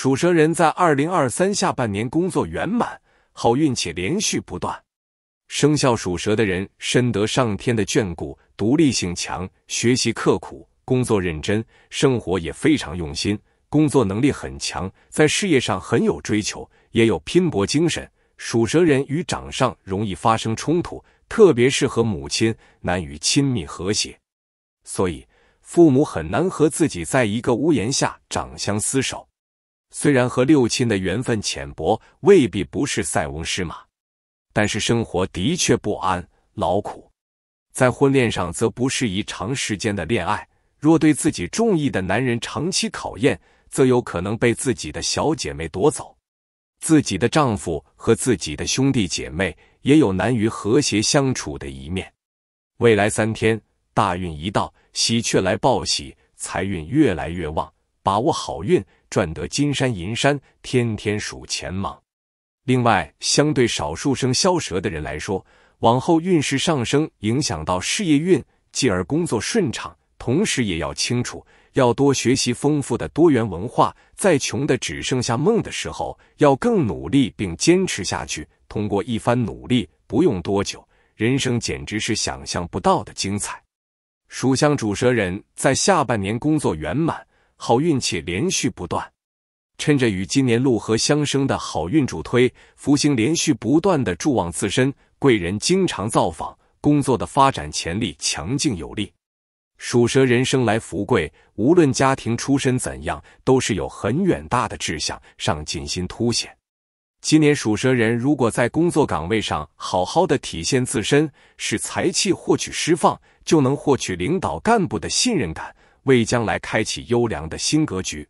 属蛇人在二零二三下半年工作圆满，好运且连续不断。生肖属蛇的人深得上天的眷顾，独立性强，学习刻苦，工作认真，生活也非常用心。工作能力很强，在事业上很有追求，也有拼搏精神。属蛇人与长上容易发生冲突，特别是和母亲难于亲密和谐，所以父母很难和自己在一个屋檐下长相厮守。虽然和六亲的缘分浅薄，未必不是塞翁失马，但是生活的确不安劳苦。在婚恋上则不适宜长时间的恋爱，若对自己中意的男人长期考验，则有可能被自己的小姐妹夺走。自己的丈夫和自己的兄弟姐妹也有难于和谐相处的一面。未来三天大运一到，喜鹊来报喜，财运越来越旺。把握好运，赚得金山银山，天天数钱忙。另外，相对少数生肖蛇的人来说，往后运势上升，影响到事业运，继而工作顺畅。同时，也要清楚，要多学习丰富的多元文化。在穷的只剩下梦的时候，要更努力并坚持下去。通过一番努力，不用多久，人生简直是想象不到的精彩。属相主蛇人在下半年工作圆满。好运气连续不断，趁着与今年禄合相生的好运主推，福星连续不断的助旺自身，贵人经常造访，工作的发展潜力强劲有力。属蛇人生来福贵，无论家庭出身怎样，都是有很远大的志向，上进心凸显。今年属蛇人如果在工作岗位上好好的体现自身，使财气获取释放，就能获取领导干部的信任感。为将来开启优良的新格局。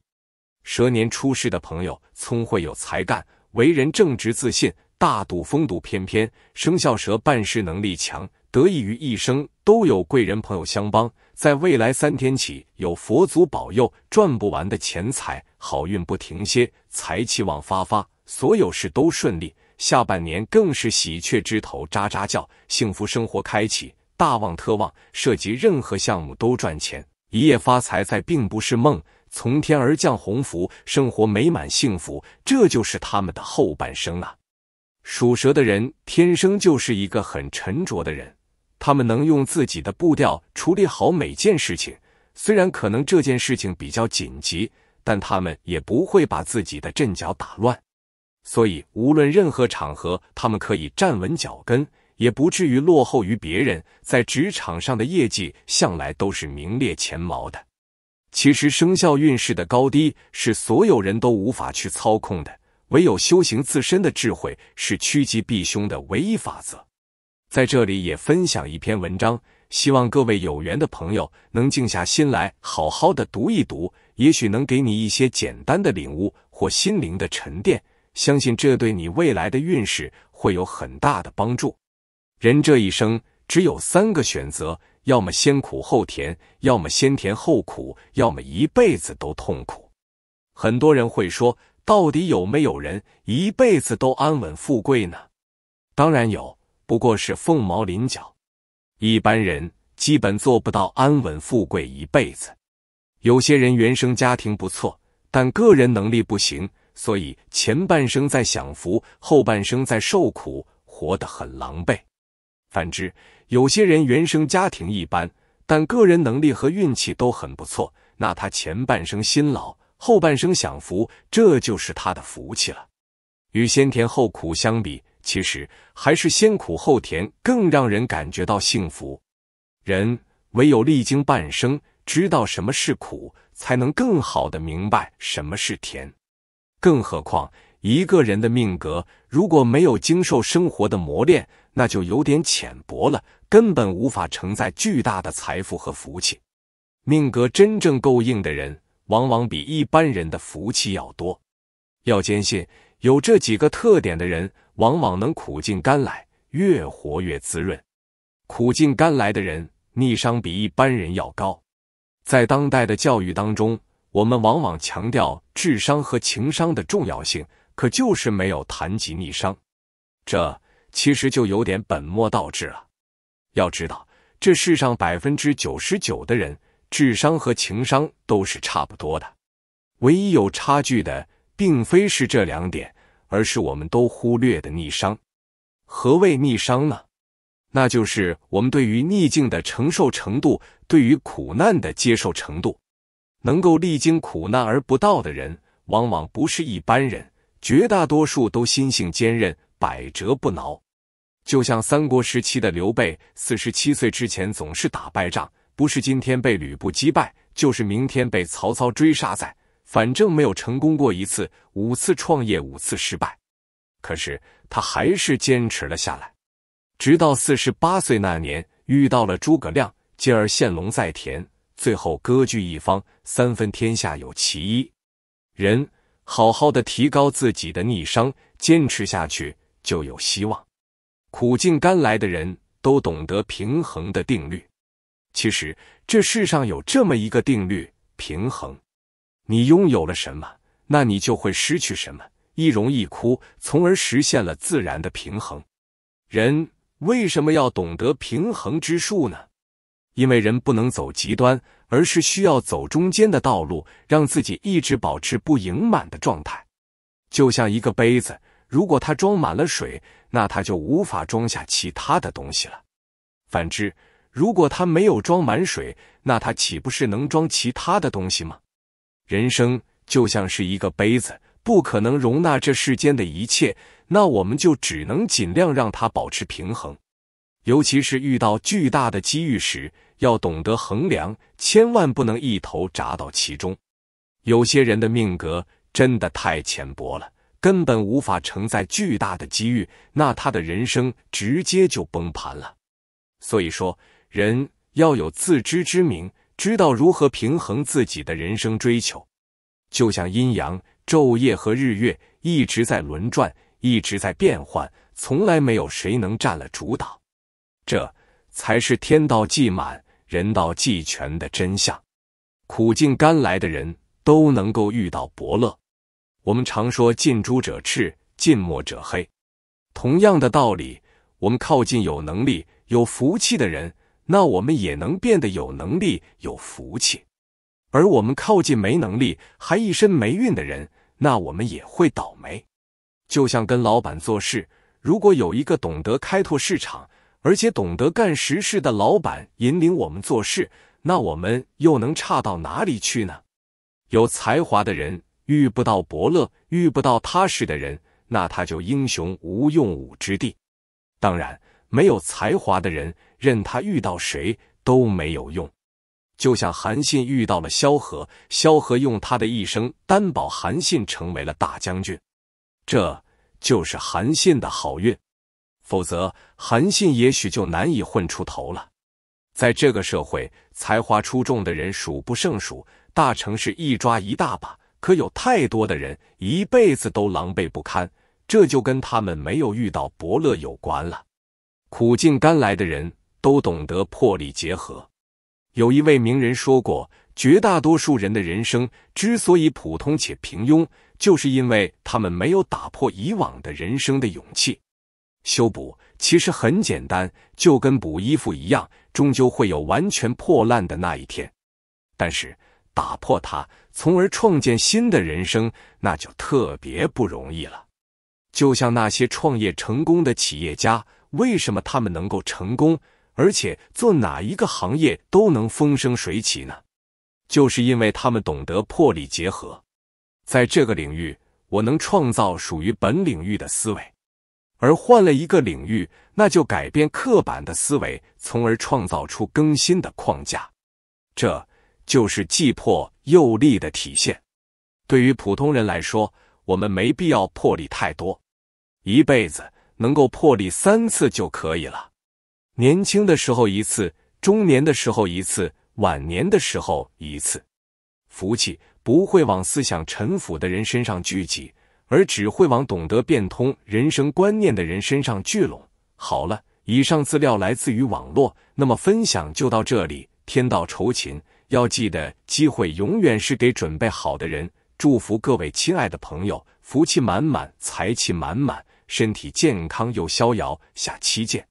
蛇年出世的朋友，聪慧有才干，为人正直自信，大度风度翩翩。生肖蛇办事能力强，得益于一生都有贵人朋友相帮。在未来三天起，有佛祖保佑，赚不完的钱财，好运不停歇，财气旺发发，所有事都顺利。下半年更是喜鹊枝头喳喳叫，幸福生活开启，大旺特旺，涉及任何项目都赚钱。一夜发财在并不是梦，从天而降鸿福，生活美满幸福，这就是他们的后半生啊。属蛇的人天生就是一个很沉着的人，他们能用自己的步调处理好每件事情，虽然可能这件事情比较紧急，但他们也不会把自己的阵脚打乱，所以无论任何场合，他们可以站稳脚跟。也不至于落后于别人，在职场上的业绩向来都是名列前茅的。其实，生肖运势的高低是所有人都无法去操控的，唯有修行自身的智慧是趋吉避凶的唯一法则。在这里也分享一篇文章，希望各位有缘的朋友能静下心来好好的读一读，也许能给你一些简单的领悟或心灵的沉淀。相信这对你未来的运势会有很大的帮助。人这一生只有三个选择：要么先苦后甜，要么先甜后苦，要么一辈子都痛苦。很多人会说，到底有没有人一辈子都安稳富贵呢？当然有，不过是凤毛麟角。一般人基本做不到安稳富贵一辈子。有些人原生家庭不错，但个人能力不行，所以前半生在享福，后半生在受苦，活得很狼狈。反之，有些人原生家庭一般，但个人能力和运气都很不错，那他前半生辛劳，后半生享福，这就是他的福气了。与先甜后苦相比，其实还是先苦后甜更让人感觉到幸福。人唯有历经半生，知道什么是苦，才能更好的明白什么是甜。更何况。一个人的命格如果没有经受生活的磨练，那就有点浅薄了，根本无法承载巨大的财富和福气。命格真正够硬的人，往往比一般人的福气要多。要坚信，有这几个特点的人，往往能苦尽甘来，越活越滋润。苦尽甘来的人，逆商比一般人要高。在当代的教育当中，我们往往强调智商和情商的重要性。可就是没有谈及逆商，这其实就有点本末倒置了。要知道，这世上百分之九十九的人智商和情商都是差不多的，唯一有差距的，并非是这两点，而是我们都忽略的逆商。何谓逆商呢？那就是我们对于逆境的承受程度，对于苦难的接受程度。能够历经苦难而不倒的人，往往不是一般人。绝大多数都心性坚韧，百折不挠。就像三国时期的刘备，四十七岁之前总是打败仗，不是今天被吕布击败，就是明天被曹操追杀，在反正没有成功过一次。五次创业，五次失败，可是他还是坚持了下来，直到四十八岁那年遇到了诸葛亮，进而献龙在田，最后割据一方，三分天下有其一。人。好好的提高自己的逆商，坚持下去就有希望。苦尽甘来的人都懂得平衡的定律。其实这世上有这么一个定律：平衡。你拥有了什么，那你就会失去什么，一荣一枯，从而实现了自然的平衡。人为什么要懂得平衡之术呢？因为人不能走极端，而是需要走中间的道路，让自己一直保持不盈满的状态。就像一个杯子，如果它装满了水，那它就无法装下其他的东西了。反之，如果它没有装满水，那它岂不是能装其他的东西吗？人生就像是一个杯子，不可能容纳这世间的一切，那我们就只能尽量让它保持平衡。尤其是遇到巨大的机遇时，要懂得衡量，千万不能一头扎到其中。有些人的命格真的太浅薄了，根本无法承载巨大的机遇，那他的人生直接就崩盘了。所以说，人要有自知之明，知道如何平衡自己的人生追求。就像阴阳、昼夜和日月，一直在轮转，一直在变换，从来没有谁能占了主导。这才是天道既满，人道既全的真相。苦尽甘来的人都能够遇到伯乐。我们常说近朱者赤，近墨者黑。同样的道理，我们靠近有能力、有福气的人，那我们也能变得有能力、有福气；而我们靠近没能力、还一身霉运的人，那我们也会倒霉。就像跟老板做事，如果有一个懂得开拓市场，而且懂得干实事的老板引领我们做事，那我们又能差到哪里去呢？有才华的人遇不到伯乐，遇不到踏实的人，那他就英雄无用武之地。当然，没有才华的人，任他遇到谁都没有用。就像韩信遇到了萧何，萧何用他的一生担保韩信成为了大将军，这就是韩信的好运。否则，韩信也许就难以混出头了。在这个社会，才华出众的人数不胜数，大城市一抓一大把。可有太多的人一辈子都狼狈不堪，这就跟他们没有遇到伯乐有关了。苦尽甘来的人都懂得破例结合。有一位名人说过，绝大多数人的人生之所以普通且平庸，就是因为他们没有打破以往的人生的勇气。修补其实很简单，就跟补衣服一样，终究会有完全破烂的那一天。但是打破它，从而创建新的人生，那就特别不容易了。就像那些创业成功的企业家，为什么他们能够成功，而且做哪一个行业都能风生水起呢？就是因为他们懂得破例结合。在这个领域，我能创造属于本领域的思维。而换了一个领域，那就改变刻板的思维，从而创造出更新的框架。这就是既破又立的体现。对于普通人来说，我们没必要破例太多，一辈子能够破例三次就可以了。年轻的时候一次，中年的时候一次，晚年的时候一次。福气不会往思想陈腐的人身上聚集。而只会往懂得变通、人生观念的人身上聚拢。好了，以上资料来自于网络，那么分享就到这里。天道酬勤，要记得，机会永远是给准备好的人。祝福各位亲爱的朋友，福气满满，财气满满，身体健康又逍遥。下期见。